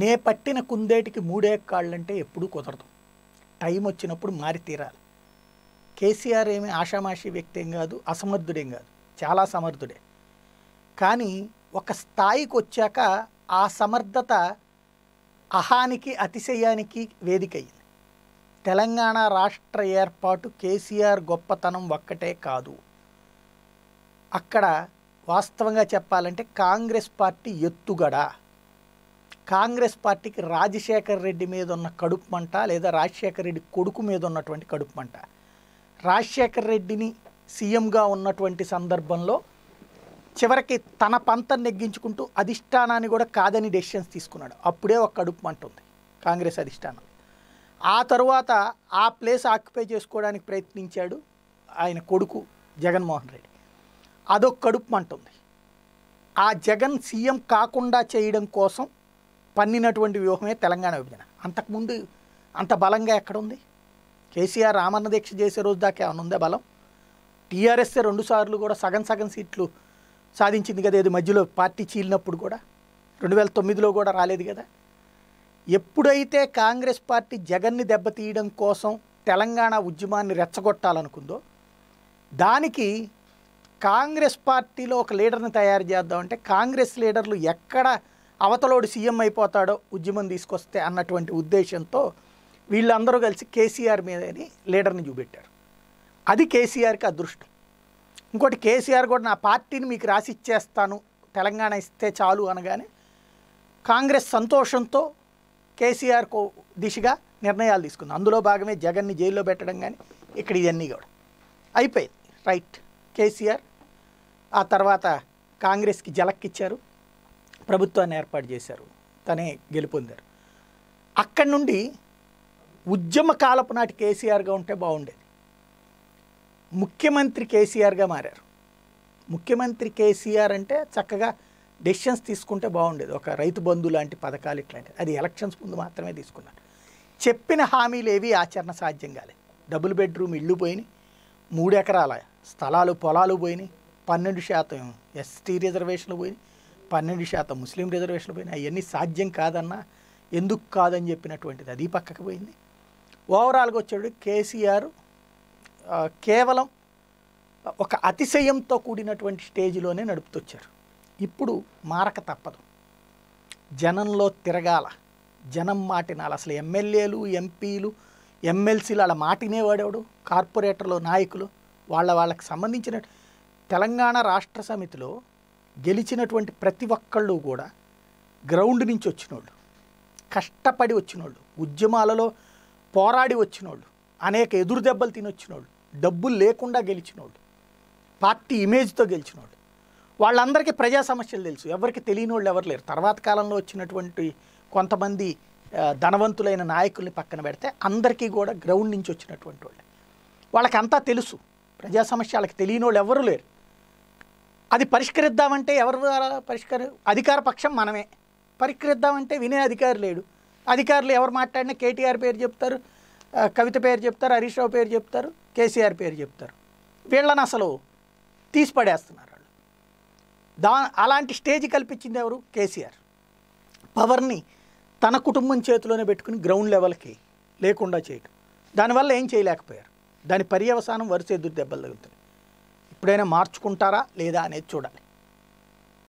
నే పట్టిన కుందేటికి మూడే కాళ్ళంటే ఎప్పుడూ కుదరదు టైం వచ్చినప్పుడు మారి తీరాలి కేసీఆర్ ఏమి ఆషామాషి వ్యక్తి ఏం కాదు అసమర్థుడేం కాదు చాలా సమర్థుడే కానీ ఒక స్థాయికి వచ్చాక ఆ సమర్థత అహానికి అతిశయానికి వేదిక అయింది తెలంగాణ రాష్ట్ర ఏర్పాటు కేసీఆర్ గొప్పతనం ఒక్కటే కాదు అక్కడ వాస్తవంగా చెప్పాలంటే కాంగ్రెస్ పార్టీ ఎత్తుగడ కాంగ్రెస్ పార్టీకి రాజశేఖర్ రెడ్డి మీద ఉన్న కడుపు మంట లేదా రాజశేఖర్ రెడ్డి కొడుకు మీద ఉన్నటువంటి కడుపు మంట రాజశేఖర్ రెడ్డిని సీఎంగా ఉన్నటువంటి సందర్భంలో చివరికి తన పంతం నెగ్గించుకుంటూ అధిష్టానాన్ని కూడా కాదని డెసిషన్స్ తీసుకున్నాడు అప్పుడే ఒక కడుపు మంట ఉంది కాంగ్రెస్ అధిష్టానం ఆ తరువాత ఆ ప్లేస్ ఆక్యుపై చేసుకోవడానికి ప్రయత్నించాడు ఆయన కొడుకు జగన్మోహన్ రెడ్డి అదొక కడుపు మంట ఉంది ఆ జగన్ సీఎం కాకుండా చేయడం కోసం పన్నినటువంటి వ్యూహమే తెలంగాణ విభజన అంతకుముందు అంత బలంగా ఎక్కడుంది కేసీఆర్ రామన్న దీక్ష చేసే రోజు దాకా ఏమైనా ఉందా బలం టీఆర్ఎస్ రెండుసార్లు కూడా సగం సగం సీట్లు సాధించింది కదా ఇది మధ్యలో పార్టీ చీలినప్పుడు కూడా రెండు వేల తొమ్మిదిలో కూడా రాలేదు కదా ఎప్పుడైతే కాంగ్రెస్ పార్టీ జగన్ని దెబ్బతీయడం కోసం తెలంగాణ ఉద్యమాన్ని రెచ్చగొట్టాలనుకుందో దానికి కాంగ్రెస్ పార్టీలో ఒక లీడర్ని తయారు చేద్దామంటే కాంగ్రెస్ లీడర్లు ఎక్కడ అవతలోడు సీఎం అయిపోతాడో ఉద్యమం తీసుకొస్తే అన్నటువంటి ఉద్దేశంతో వీళ్ళందరూ కలిసి కేసీఆర్ మీదని లీడర్ని చూపెట్టారు అది కేసీఆర్కి అదృష్టం ఇంకోటి కేసీఆర్ కూడా నా పార్టీని మీకు రాసి ఇచ్చేస్తాను తెలంగాణ ఇస్తే చాలు అనగానే కాంగ్రెస్ సంతోషంతో కేసీఆర్ దిశగా నిర్ణయాలు తీసుకుంది అందులో భాగమే జగన్ని జైల్లో పెట్టడం కానీ ఇక్కడ ఇవన్నీ కూడా అయిపోయింది రైట్ కేసీఆర్ ఆ తర్వాత కాంగ్రెస్కి జలక్కిచ్చారు ప్రభుత్వాన్ని ఏర్పాటు చేశారు తనే గెలుపొందారు అక్కడి నుండి ఉద్యమ కాలపు నాటి కేసీఆర్గా ఉంటే బాగుండేది ముఖ్యమంత్రి కేసీఆర్గా మారారు ముఖ్యమంత్రి కేసీఆర్ అంటే చక్కగా డెసిషన్స్ తీసుకుంటే బాగుండేది ఒక రైతు బంధు లాంటి పథకాలు ఇట్లాంటివి అది ఎలక్షన్స్ ముందు మాత్రమే తీసుకున్నారు చెప్పిన హామీలు ఏవి ఆచరణ సాధ్యం కాలేదు డబుల్ బెడ్రూమ్ ఇళ్ళు పోయినాయి మూడు ఎకరాల స్థలాలు పొలాలు పోయినాయి పన్నెండు శాతం ఎస్టీ రిజర్వేషన్లు పోయినాయి పన్నెండు శాతం ముస్లిం రిజర్వేషన్లు పోయినా అవన్నీ సాధ్యం కాదన్నా ఎందుకు కాదని చెప్పినటువంటిది అది పక్కకు పోయింది ఓవరాల్గా వచ్చాడు కేసీఆర్ కేవలం ఒక అతిశయంతో కూడినటువంటి స్టేజ్లోనే నడుపుతొచ్చారు ఇప్పుడు మారక తప్పదు జనంలో తిరగాల జనం మాటినాలి అసలు ఎమ్మెల్యేలు ఎంపీలు ఎమ్మెల్సీలు వాళ్ళ వాడేవాడు కార్పొరేటర్లు నాయకులు వాళ్ళ వాళ్ళకి సంబంధించిన తెలంగాణ రాష్ట్ర సమితిలో గెలిచినటువంటి ప్రతి ఒక్కళ్ళు కూడా గ్రౌండ్ నుంచి వచ్చినోళ్ళు కష్టపడి వచ్చినోళ్ళు ఉద్యమాలలో పోరాడి వచ్చినోళ్ళు అనేక ఎదురు దెబ్బలు తినొచ్చినోళ్ళు డబ్బులు లేకుండా గెలిచినోళ్ళు పార్టీ ఇమేజ్తో గెలిచినోళ్ళు వాళ్ళందరికీ ప్రజా సమస్యలు తెలుసు ఎవరికి తెలియని వాళ్ళు ఎవరు లేరు తర్వాత కాలంలో వచ్చినటువంటి కొంతమంది ధనవంతులైన నాయకుల్ని పక్కన పెడితే అందరికీ కూడా గ్రౌండ్ నుంచి వచ్చినటువంటి వాళ్ళు వాళ్ళకి అంతా తెలుసు ప్రజా సమస్య వాళ్ళకి తెలియని వాళ్ళు ఎవరు లేరు అది పరిష్కరిద్దామంటే ఎవరు ద్వారా పరిష్కరి అధికార పక్షం మనమే పరిష్కరిద్దామంటే వినే అధికారి లేడు అధికారులు ఎవరు మాట్లాడినా కేటీఆర్ పేరు చెప్తారు కవిత పేరు చెప్తారు హరీష్ రావు పేరు చెప్తారు కేసీఆర్ పేరు చెప్తారు వీళ్ళని అసలు తీసి పడేస్తున్నారు వాళ్ళు దా అలాంటి స్టేజ్ కల్పించింది ఎవరు కేసీఆర్ పవర్ని తన కుటుంబం చేతిలోనే పెట్టుకుని గ్రౌండ్ లెవెల్కి లేకుండా చేయటం దానివల్ల ఏం చేయలేకపోయారు దాని పర్యవసానం వరుస ఎదురు దెబ్బలు తగులుతుంది ఎప్పుడైనా మార్చుకుంటారా లేదా అనేది చూడాలి